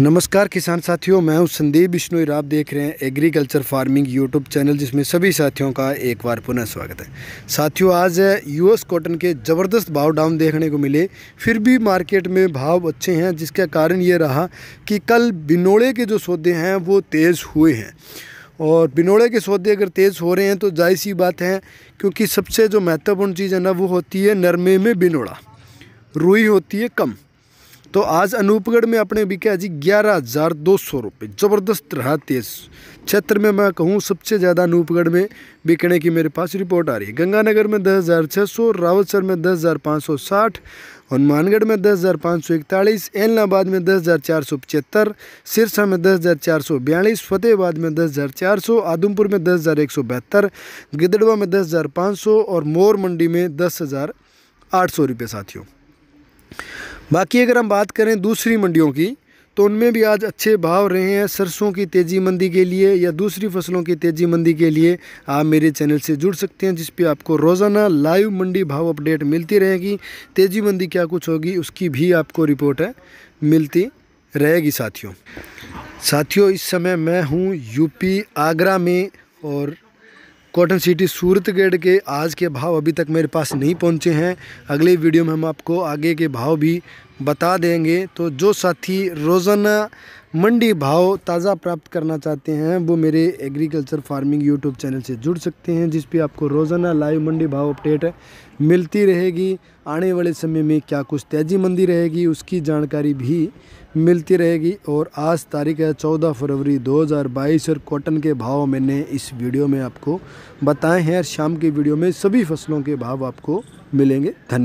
नमस्कार किसान साथियों मैं हूं संदीप बिश्नोई आप देख रहे हैं एग्रीकल्चर फार्मिंग यूट्यूब चैनल जिसमें सभी साथियों का एक बार पुनः स्वागत है साथियों आज यूएस कॉटन के ज़बरदस्त भाव डाउन देखने को मिले फिर भी मार्केट में भाव अच्छे हैं जिसका कारण ये रहा कि कल बिनोड़े के जो सौदे हैं वो तेज़ हुए हैं और बिनोड़े के सौदे अगर तेज़ हो रहे हैं तो जाहिर सी बात है क्योंकि सबसे जो महत्वपूर्ण चीज़ है ना वो होती है नरमे में बिनोड़ा रुई होती है कम तो आज अनूपगढ़ में अपने बिका जी ग्यारह हज़ार दो सौ रुपये ज़बरदस्त रहा तेज क्षेत्र में मैं कहूँ सबसे ज़्यादा अनूपगढ़ में बिकने की मेरे पास रिपोर्ट आ रही है गंगानगर में दस हज़ार छः सौ रावतसर में दस हज़ार पाँच सौ साठ हनुमानगढ़ में दस हज़ार पाँच सौ इकतालीस एलनाबाद में दस हज़ार चार सौ पचहत्तर सिरसा में दस हज़ार चार सौ बयालीस फ़तेहबाद में दस हज़ार चार सौ आदमपुर में दस हज़ार एक सौ बहत्तर गिदड़वा में दस हज़ार पाँच सौ और मोर मंडी में दस हज़ार आठ सौ रुपये साथियों बाकी अगर हम बात करें दूसरी मंडियों की तो उनमें भी आज अच्छे भाव रहे हैं सरसों की तेज़ी मंदी के लिए या दूसरी फसलों की तेज़ी मंदी के लिए आप मेरे चैनल से जुड़ सकते हैं जिस पे आपको रोज़ाना लाइव मंडी भाव अपडेट मिलती रहेगी तेज़ी मंदी क्या कुछ होगी उसकी भी आपको रिपोर्ट है मिलती रहेगी साथियों साथियों इस समय मैं हूँ यूपी आगरा में और कॉटन सिटी गेट के आज के भाव अभी तक मेरे पास नहीं पहुंचे हैं अगले वीडियो में हम आपको आगे के भाव भी बता देंगे तो जो साथी रोज़ाना मंडी भाव ताज़ा प्राप्त करना चाहते हैं वो मेरे एग्रीकल्चर फार्मिंग यूट्यूब चैनल से जुड़ सकते हैं जिस पे आपको रोज़ाना लाइव मंडी भाव अपडेट मिलती रहेगी आने वाले समय में क्या कुछ तेज़ी मंदी रहेगी उसकी जानकारी भी मिलती रहेगी और आज तारीख है चौदह फरवरी 2022 और कॉटन के भाव मैंने इस वीडियो में आपको बताए हैं और शाम की वीडियो में सभी फसलों के भाव आपको मिलेंगे धन्यवाद